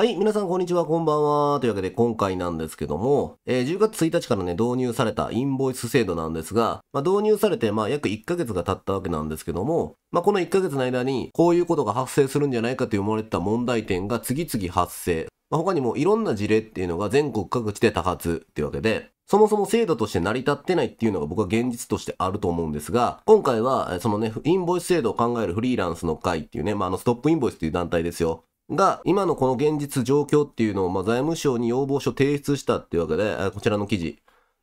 はい、皆さんこんにちは、こんばんは。というわけで今回なんですけども、えー、10月1日からね、導入されたインボイス制度なんですが、まあ、導入されて、まあ、約1ヶ月が経ったわけなんですけども、まあ、この1ヶ月の間に、こういうことが発生するんじゃないかと思われてた問題点が次々発生。まあ、他にもいろんな事例っていうのが全国各地で多発っていうわけで、そもそも制度として成り立ってないっていうのが僕は現実としてあると思うんですが、今回は、そのね、インボイス制度を考えるフリーランスの会っていうね、まあ、あの、ストップインボイスっていう団体ですよ。が、今のこの現実状況っていうのを、まあ、財務省に要望書提出したっていうわけで、こちらの記事。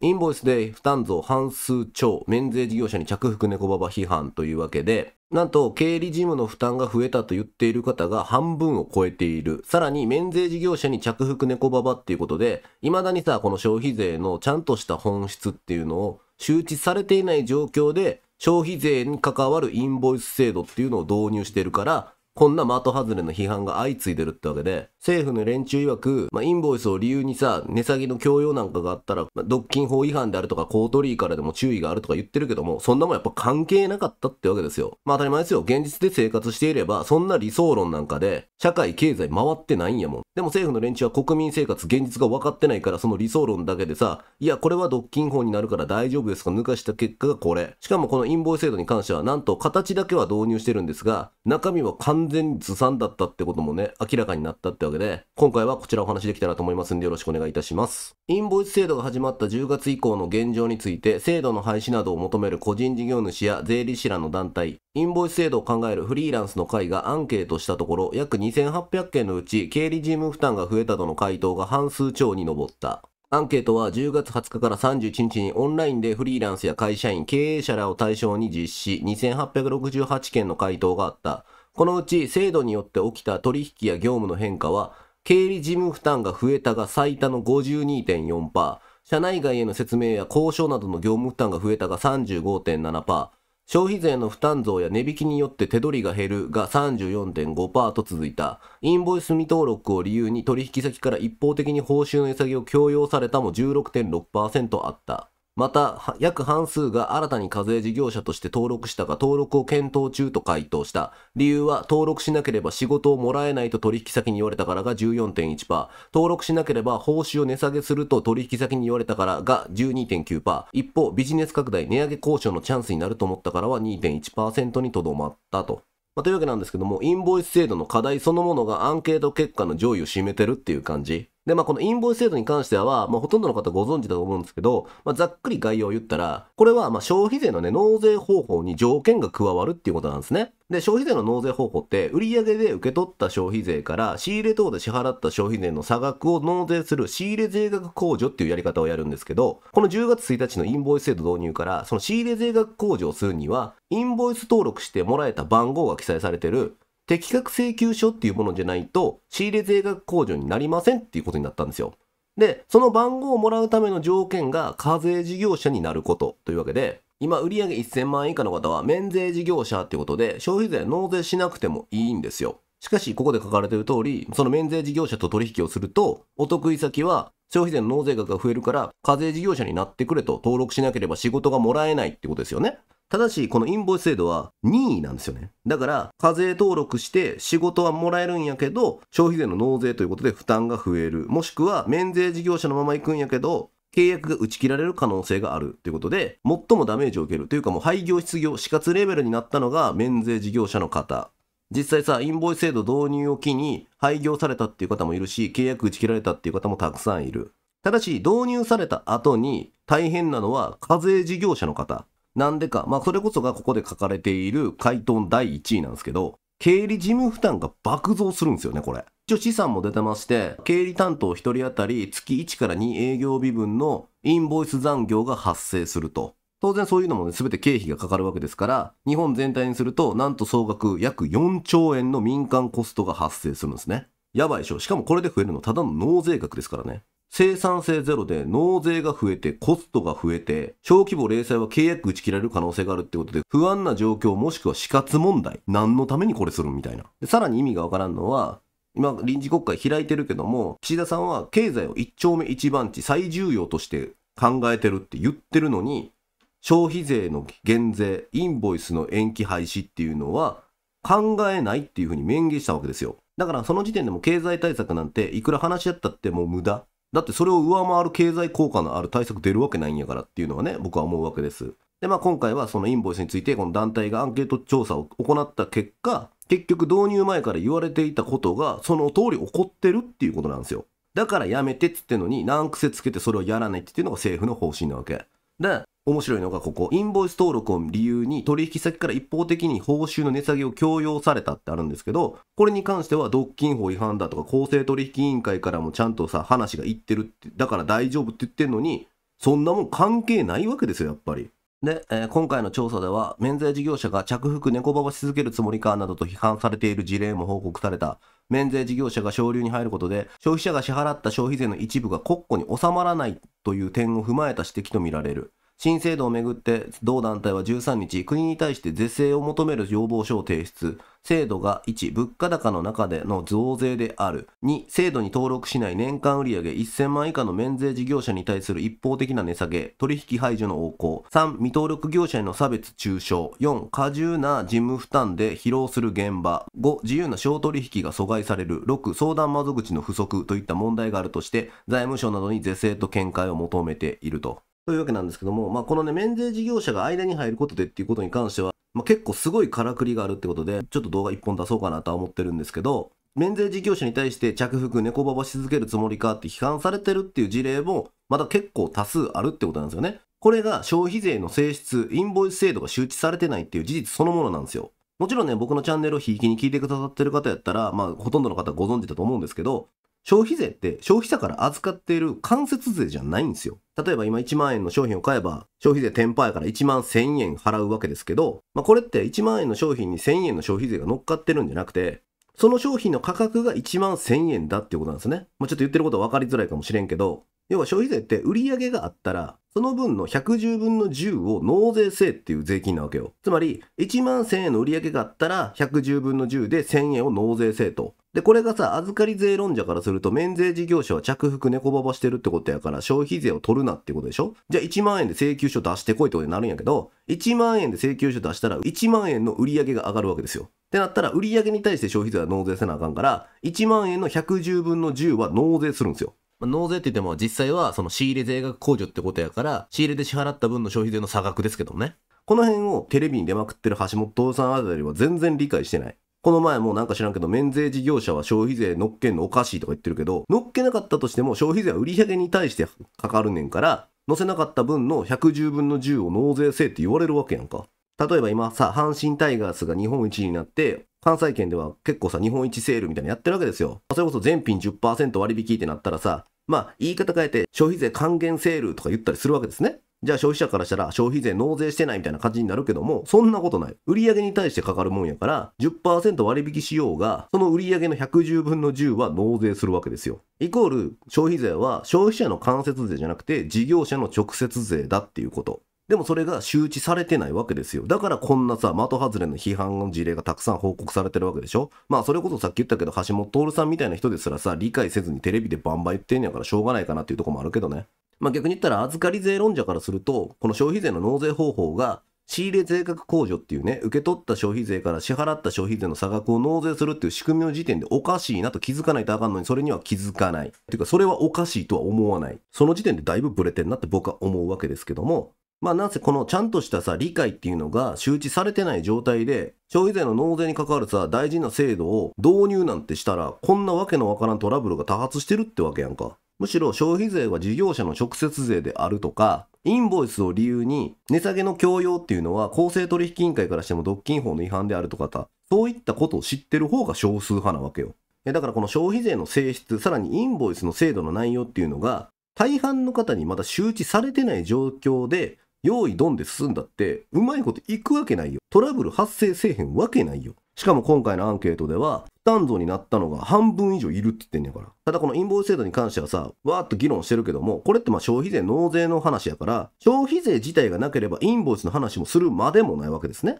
インボイスで負担増半数超、免税事業者に着服猫ババ批判というわけで、なんと経理事務の負担が増えたと言っている方が半分を超えている。さらに免税事業者に着服猫ババっていうことで、未だにさ、この消費税のちゃんとした本質っていうのを周知されていない状況で、消費税に関わるインボイス制度っていうのを導入してるから、こんな的外れの批判が相次いでるってわけで、政府の連中曰く、まあ、インボイスを理由にさ、値下げの強要なんかがあったら、まあ、独禁法違反であるとか、コートリーからでも注意があるとか言ってるけども、そんなもんやっぱ関係なかったってわけですよ。まあ当たり前ですよ。現実で生活していれば、そんな理想論なんかで、社会経済回ってないんやもん。でも政府の連中は国民生活現実が分かってないから、その理想論だけでさ、いや、これは独禁法になるから大丈夫ですか抜かした結果がこれ。しかもこのインボイス制度に関しては、なんと形だけは導入してるんですが、中身は完全にずさんだったってこともね、明らかになったってわけけで、今回はこちらお話できたらと思いますんでよろしくお願いいたします。インボイス制度が始まった10月以降の現状について、制度の廃止などを求める個人事業主や税理士らの団体、インボイス制度を考えるフリーランスの会がアンケートしたところ、約2800件のうち経理事務負担が増えたとの回答が半数超に上った。アンケートは10月20日から31日にオンラインでフリーランスや会社員、経営者らを対象に実施2868件の回答があった。このうち制度によって起きた取引や業務の変化は、経理事務負担が増えたが最多の52.4%、社内外への説明や交渉などの業務負担が増えたが35.7%、消費税の負担増や値引きによって手取りが減るが34.5%と続いた。インボイス未登録を理由に取引先から一方的に報酬の値下げを強要されたも16.6%あった。また、約半数が新たに課税事業者として登録したが登録を検討中と回答した。理由は登録しなければ仕事をもらえないと取引先に言われたからが14.1%。登録しなければ報酬を値下げすると取引先に言われたからが12.9%。一方、ビジネス拡大値上げ交渉のチャンスになると思ったからは2.1%にとどまったと。まあ、というわけなんですけども、インボイス制度の課題そのものがアンケート結果の上位を占めてるっていう感じ。で、まあ、このインボイス制度に関しては、まあ、ほとんどの方ご存知だと思うんですけど、まあ、ざっくり概要を言ったら、これは、ま、消費税のね、納税方法に条件が加わるっていうことなんですね。で、消費税の納税方法って、売上で受け取った消費税から仕入れ等で支払った消費税の差額を納税する仕入れ税額控除っていうやり方をやるんですけど、この10月1日のインボイス制度導入から、その仕入れ税額控除をするには、インボイス登録してもらえた番号が記載されてる適格請求書っていうものじゃないと、仕入れ税額控除になりませんっていうことになったんですよ。で、その番号をもらうための条件が課税事業者になることというわけで、今売上1000万円以下の方は免税事業者ってことで消費税納税しなくてもいいんですよ。しかし、ここで書かれている通り、その免税事業者と取引をすると、お得意先は消費税の納税額が増えるから、課税事業者になってくれと登録しなければ仕事がもらえないってことですよね。ただし、このインボイス制度は任意なんですよね。だから、課税登録して仕事はもらえるんやけど、消費税の納税ということで負担が増える。もしくは、免税事業者のまま行くんやけど、契約が打ち切られる可能性があるということで、最もダメージを受けるというかもう廃業失業死活レベルになったのが免税事業者の方。実際さ、インボイス制度導入を機に廃業されたっていう方もいるし、契約打ち切られたっていう方もたくさんいる。ただし、導入された後に大変なのは課税事業者の方。なんでか、まあ、それこそがここで書かれている回答の第1位なんですけど、経理事務負担が爆増するんですよね、これ。一応資産も出てまして、経理担当1人当たり月1から2営業日分のインボイス残業が発生すると。当然そういうのもね、全て経費がかかるわけですから、日本全体にすると、なんと総額約4兆円の民間コストが発生するんですね。やばいでしょ。しかもこれで増えるのただの納税額ですからね。生産性ゼロで納税が増えてコストが増えて小規模零細は契約打ち切られる可能性があるってことで不安な状況もしくは死活問題何のためにこれするみたいなでさらに意味がわからんのは今、臨時国会開いてるけども、岸田さんは経済を一丁目一番地最重要として考えてるって言ってるのに、消費税の減税、インボイスの延期廃止っていうのは考えないっていうふうに明言したわけですよ。だからその時点でも経済対策なんていくら話し合ったってもう無駄。だってそれを上回る経済効果のある対策出るわけないんやからっていうのはね、僕は思うわけです。で、まあ今回はそのインボイスについて、この団体がアンケート調査を行った結果、結局導入前から言われていたことが、その通り起こってるっていうことなんですよ。だからやめてっつってのに、難癖つけてそれをやらないっていうのが政府の方針なわけ。で、面白いのがここ、インボイス登録を理由に取引先から一方的に報酬の値下げを強要されたってあるんですけど、これに関しては独禁法違反だとか公正取引委員会からもちゃんとさ、話が言ってるって、だから大丈夫って言ってんのに、そんなもん関係ないわけですよ、やっぱり。で、えー、今回の調査では、免税事業者が着服猫ばばし続けるつもりかなどと批判されている事例も報告された。免税事業者が省流に入ることで、消費者が支払った消費税の一部が国庫に収まらないという点を踏まえた指摘とみられる。新制度をめぐって同団体は13日、国に対して是正を求める要望書を提出。制度が1、物価高の中での増税である。2、制度に登録しない年間売上1000万以下の免税事業者に対する一方的な値下げ、取引排除の横行。3、未登録業者への差別中傷。4、過重な事務負担で疲労する現場。5、自由な小取引が阻害される。6、相談窓口の不足といった問題があるとして、財務省などに是正と見解を求めていると。というわけなんですけども、まあ、このね、免税事業者が間に入ることでっていうことに関しては、まあ、結構すごいからくりがあるってことで、ちょっと動画一本出そうかなとは思ってるんですけど、免税事業者に対して着服、猫ばばし続けるつもりかって批判されてるっていう事例も、まだ結構多数あるってことなんですよね。これが消費税の性質、インボイス制度が周知されてないっていう事実そのものなんですよ。もちろんね、僕のチャンネルをひいきに聞いてくださってる方やったら、まあ、ほとんどの方ご存知だと思うんですけど、消費税って消費者から預かっている間接税じゃないんですよ。例えば今1万円の商品を買えば消費税テンパイから1万1000円払うわけですけど、まあ、これって1万円の商品に1000円の消費税が乗っかってるんじゃなくて、その商品の価格が1万1000円だっていうことなんですね。まあ、ちょっと言ってることは分かりづらいかもしれんけど、要は消費税って売り上げがあったらその分の110分の10を納税せっていう税金なわけよ。つまり、1万1000円の売り上げがあったら、110分の10で1000円を納税せと。で、これがさ、預かり税論者からすると、免税事業者は着服猫ばばしてるってことやから、消費税を取るなってことでしょじゃあ1万円で請求書出してこいってことになるんやけど、1万円で請求書出したら、1万円の売り上げが上がるわけですよ。ってなったら、売り上げに対して消費税は納税せなあかんから、1万円の110分の10は納税するんですよ。まあ、納税って言っても実際はその仕入れ税額控除ってことやから、仕入れで支払った分の消費税の差額ですけどもね。この辺をテレビに出まくってる橋本さんあたりは全然理解してない。この前もなんか知らんけど、免税事業者は消費税乗っけんのおかしいとか言ってるけど、乗っけなかったとしても消費税は売上に対してかかるねんから、乗せなかった分の110分の10を納税せえって言われるわけやんか。例えば今さ、阪神タイガースが日本一になって、関西圏では結構さ、日本一セールみたいなのやってるわけですよ。それこそ全品10%割引ってなったらさ、まあ、言い方変えて消費税還元セールとか言ったりするわけですね。じゃあ消費者からしたら消費税納税してないみたいな感じになるけども、そんなことない。売上に対してかかるもんやから、10%割引しようが、その売上の110分の10は納税するわけですよ。イコール、消費税は消費者の間接税じゃなくて、事業者の直接税だっていうこと。でもそれが周知されてないわけですよ。だからこんなさ、的外れの批判の事例がたくさん報告されてるわけでしょまあそれこそさっき言ったけど、橋本徹さんみたいな人ですらさ、理解せずにテレビでバンバン言ってんやからしょうがないかなっていうとこもあるけどね。まあ逆に言ったら預かり税論者からすると、この消費税の納税方法が仕入れ税額控除っていうね、受け取った消費税から支払った消費税の差額を納税するっていう仕組みの時点でおかしいなと気づかないとあかんのに、それには気づかない。っていうか、それはおかしいとは思わない。その時点でだいぶブレてんなって僕は思うわけですけども、まあ、なんせこのちゃんとしたさ、理解っていうのが周知されてない状態で、消費税の納税に関わるさ、大事な制度を導入なんてしたら、こんなわけのわからんトラブルが多発してるってわけやんか。むしろ消費税は事業者の直接税であるとか、インボイスを理由に値下げの強要っていうのは公正取引委員会からしても独禁法の違反であるとかさ、そういったことを知ってる方が少数派なわけよ。だからこの消費税の性質、さらにインボイスの制度の内容っていうのが、大半の方にまだ周知されてない状況で用意ドンで進んだって、うまいこといくわけないよ。トラブル発生せえへんわけないよ。しかも今回のアンケートでは、負担増になったのが半分以上いるって言ってんねんから。ただこのインボイス制度に関してはさ、わーっと議論してるけども、これってまあ消費税納税の話やから、消費税自体がなければインボイスの話もするまでもないわけですね。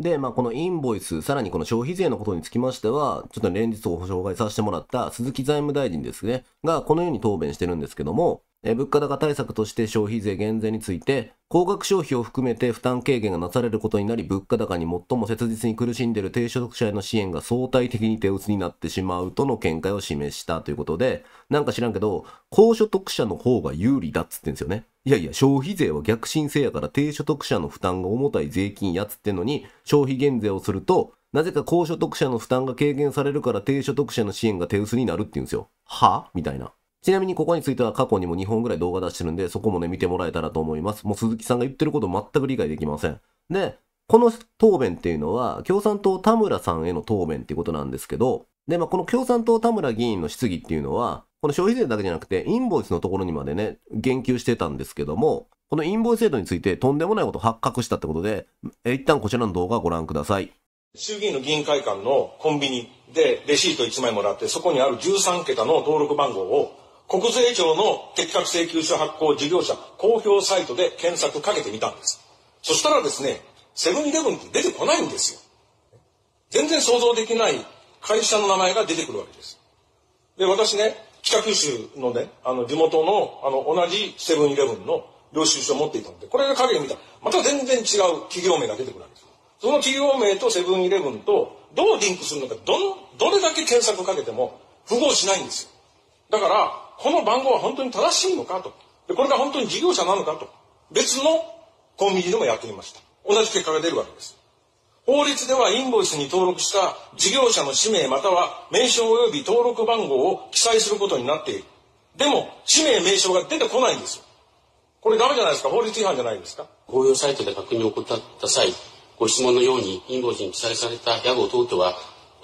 で、まあ、このインボイス、さらにこの消費税のことにつきましては、ちょっと連日ご紹介させてもらった鈴木財務大臣ですね、がこのように答弁してるんですけども、え物価高対策として消費税減税について、高額消費を含めて負担軽減がなされることになり、物価高に最も切実に苦しんでいる低所得者への支援が相対的に手薄になってしまうとの見解を示したということで、なんか知らんけど、高所得者の方が有利だっつってんですよね。いやいや、消費税は逆進性やから低所得者の負担が重たい税金やつってのに、消費減税をすると、なぜか高所得者の負担が軽減されるから低所得者の支援が手薄になるって言うんですよ。はみたいな。ちなみにここについては過去にも2本ぐらい動画出してるんで、そこもね、見てもらえたらと思います。もう鈴木さんが言ってること全く理解できません。で、この答弁っていうのは、共産党田村さんへの答弁っていうことなんですけど、で、まあ、この共産党田村議員の質疑っていうのは、この消費税だけじゃなくて、インボイスのところにまでね、言及してたんですけども、このインボイス制度についてとんでもないことを発覚したってことで、一旦こちらの動画をご覧ください。衆議院の議員会館のコンビニでレシート1枚もらって、そこにある13桁の登録番号を、国税庁の適格請求書発行事業者公表サイトで検索かけてみたんです。そしたらですね、セブンイレブンって出てこないんですよ。全然想像できない会社の名前が出てくるわけです。で、私ね、北九州のね、あの、地元の、あの、同じセブンイレブンの領収書を持っていたので、これが影を見たまた全然違う企業名が出てくるわけです。その企業名とセブンイレブンとどうリンクするのか、どん、どれだけ検索かけても符合しないんですよ。だから、この番号は本当に正しいのかと。で、これが本当に事業者なのかと。別のコンビニでもやってみました。同じ結果が出るわけです。法律ではインボイスに登録した事業者の氏名または名称及び登録番号を記載することになっている。でも、氏名名称が出てこないんですよ。これダメじゃないですか法律違反じゃないですか合用サイトで確認を怠った際、ご質問のようにインボイスに記載された屋号等々は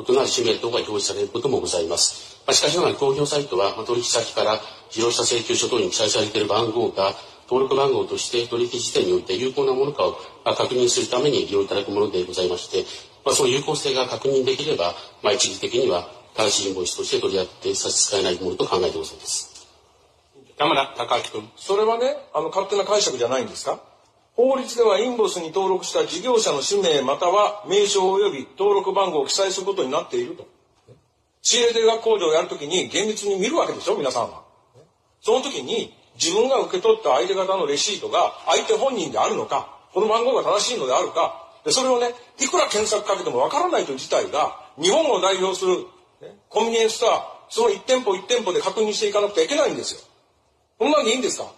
異なる氏名等が表示されることもございます。まあ、しかしながら公表サイトは、ま取引先から事業者請求書等に記載されている番号が登録番号として取引時点において有効なものかを確認するために利用いただくものでございまして、まあ、その有効性が確認できれば、まあ、一時的には監視インボイスとして取り合って差し支えないものと考えてございます。山田孝明君。それはね、あの、勝手な解釈じゃないんですか法律ではインボスに登録した事業者の氏名または名称及び登録番号を記載することになっていると。仕入れ定額控除をやるときに厳密に見るわけでしょ、皆さんは。その時に自分が受け取った相手方のレシートが相手本人であるのかこの番号が正しいのであるかでそれをねいくら検索かけてもわからないという事態が日本を代表する、ね、コンビニエンスストアその一店舗一店舗で確認していかなくてはいけないんですよこんなんでいいんですか、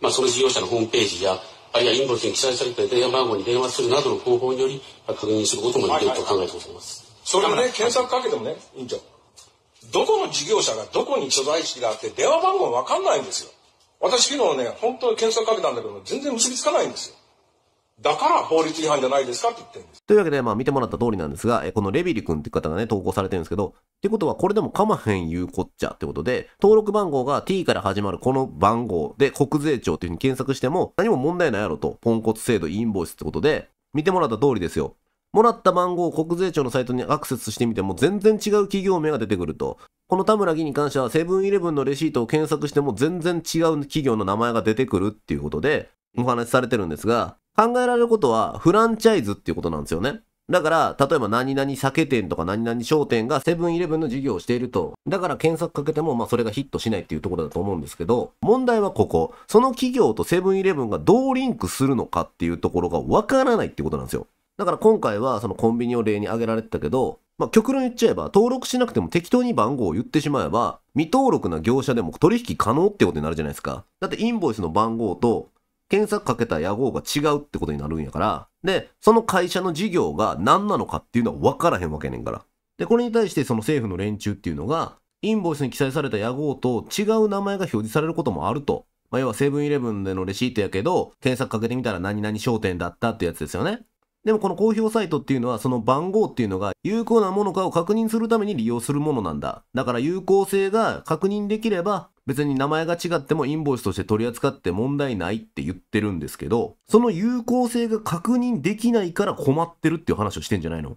まあ、その事業者のホームページやあるいはインボイスに記載された電話番号に電話するなどの方法により確認することもできると考えてございます、それをね検索かけてもね委員長どこの事業者がどこに所在地があって電話番号わかんないんですよ私昨日ね、本当に検索かけたんだけど、全然結びつかないんですよ。だから法律違反じゃないですかって言ってるんです。というわけで、まあ見てもらった通りなんですが、このレビリ君って方がね、投稿されてるんですけど、ってことはこれでもかまへん言うこっちゃってことで、登録番号が t から始まるこの番号で国税庁っていうふうに検索しても何も問題ないやろと、ポンコツ制度インボイスってことで、見てもらった通りですよ。もらった番号を国税庁のサイトにアクセスしてみても全然違う企業名が出てくると。この田村議に関してはセブンイレブンのレシートを検索しても全然違う企業の名前が出てくるっていうことでお話しされてるんですが、考えられることはフランチャイズっていうことなんですよね。だから、例えば何々酒店とか何々商店がセブンイレブンの事業をしていると。だから検索かけても、まあそれがヒットしないっていうところだと思うんですけど、問題はここ。その企業とセブンイレブンがどうリンクするのかっていうところがわからないってことなんですよ。だから今回はそのコンビニを例に挙げられてたけど、まあ、極論言っちゃえば、登録しなくても適当に番号を言ってしまえば、未登録な業者でも取引可能ってことになるじゃないですか。だってインボイスの番号と、検索かけた屋号が違うってことになるんやから、で、その会社の事業が何なのかっていうのは分からへんわけねんから。で、これに対してその政府の連中っていうのが、インボイスに記載された屋号と違う名前が表示されることもあると。まあ、要はセブンイレブンでのレシートやけど、検索かけてみたら何々商店だったってやつですよね。でもこの公表サイトっていうのはその番号っていうのが有効なものかを確認するために利用するものなんだ。だから有効性が確認できれば別に名前が違ってもインボイスとして取り扱って問題ないって言ってるんですけど、その有効性が確認できないから困ってるっていう話をしてんじゃないの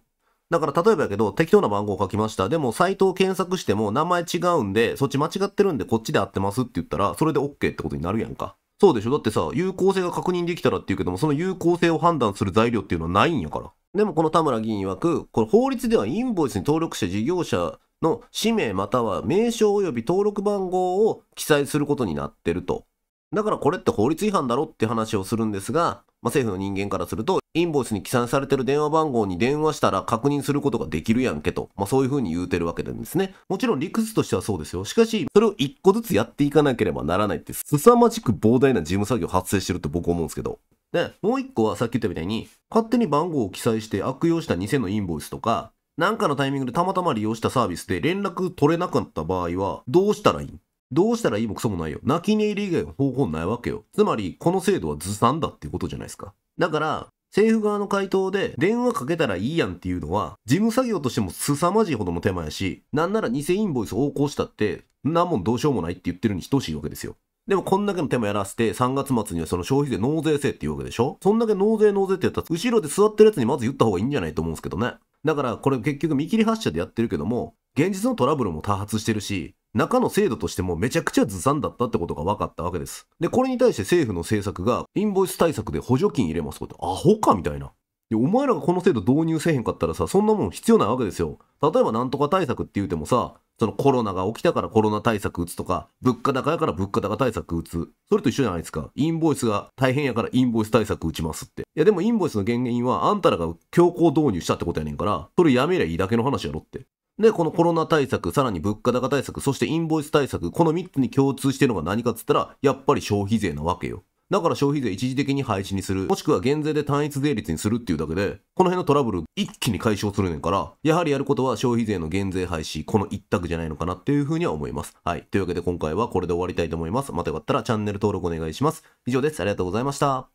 だから例えばやけど適当な番号を書きました。でもサイトを検索しても名前違うんでそっち間違ってるんでこっちで合ってますって言ったらそれで OK ってことになるやんか。そうでしょだってさ、有効性が確認できたらっていうけども、その有効性を判断する材料っていうのはないんやから。でもこの田村議員曰く、これ法律ではインボイスに登録した事業者の氏名または名称及び登録番号を記載することになってると。だからこれって法律違反だろって話をするんですが、まあ、政府の人間からすると、インボイスに記載されてる電話番号に電話したら確認することができるやんけと、まあ、そういうふうに言うてるわけなんですね。もちろん理屈としてはそうですよ。しかし、それを一個ずつやっていかなければならないって、凄まじく膨大な事務作業発生してるって僕思うんですけど。で、もう一個はさっき言ったみたいに、勝手に番号を記載して悪用した偽のインボイスとか、なんかのタイミングでたまたま利用したサービスで連絡取れなかった場合は、どうしたらいいどうしたらいいもクソもないよ。泣き寝入り以外の方法ないわけよ。つまり、この制度はずさんだっていうことじゃないですか。だから、政府側の回答で電話かけたらいいやんっていうのは、事務作業としても凄まじいほどの手間やし、なんなら偽インボイス横行したって、んもんどうしようもないって言ってるに等しいわけですよ。でもこんだけの手もやらせて、3月末にはその消費税納税制っていうわけでしょそんだけ納税納税ってやったら、後ろで座ってるやつにまず言った方がいいんじゃないと思うんですけどね。だからこれ結局見切り発車でやってるけども、現実のトラブルも多発してるし、中の制度としてもめちゃくちゃずさんだったってことが分かったわけです。で、これに対して政府の政策がインボイス対策で補助金入れますって、アホかみたいな。で、お前らがこの制度導入せへんかったらさ、そんなもん必要ないわけですよ。例えばなんとか対策って言うてもさ、そのコロナが起きたからコロナ対策打つとか、物価高やから物価高対策打つ。それと一緒じゃないですか。インボイスが大変やからインボイス対策打ちますって。いやでもインボイスの原因はあんたらが強行導入したってことやねんから、それやめりゃいいだけの話やろって。で、このコロナ対策、さらに物価高対策、そしてインボイス対策、この3つに共通してるのが何かっつったら、やっぱり消費税なわけよ。だから消費税一時的に廃止にする、もしくは減税で単一税率にするっていうだけで、この辺のトラブル一気に解消するねんから、やはりやることは消費税の減税廃止、この一択じゃないのかなっていうふうには思います。はい。というわけで今回はこれで終わりたいと思います。またよかったらチャンネル登録お願いします。以上です。ありがとうございました。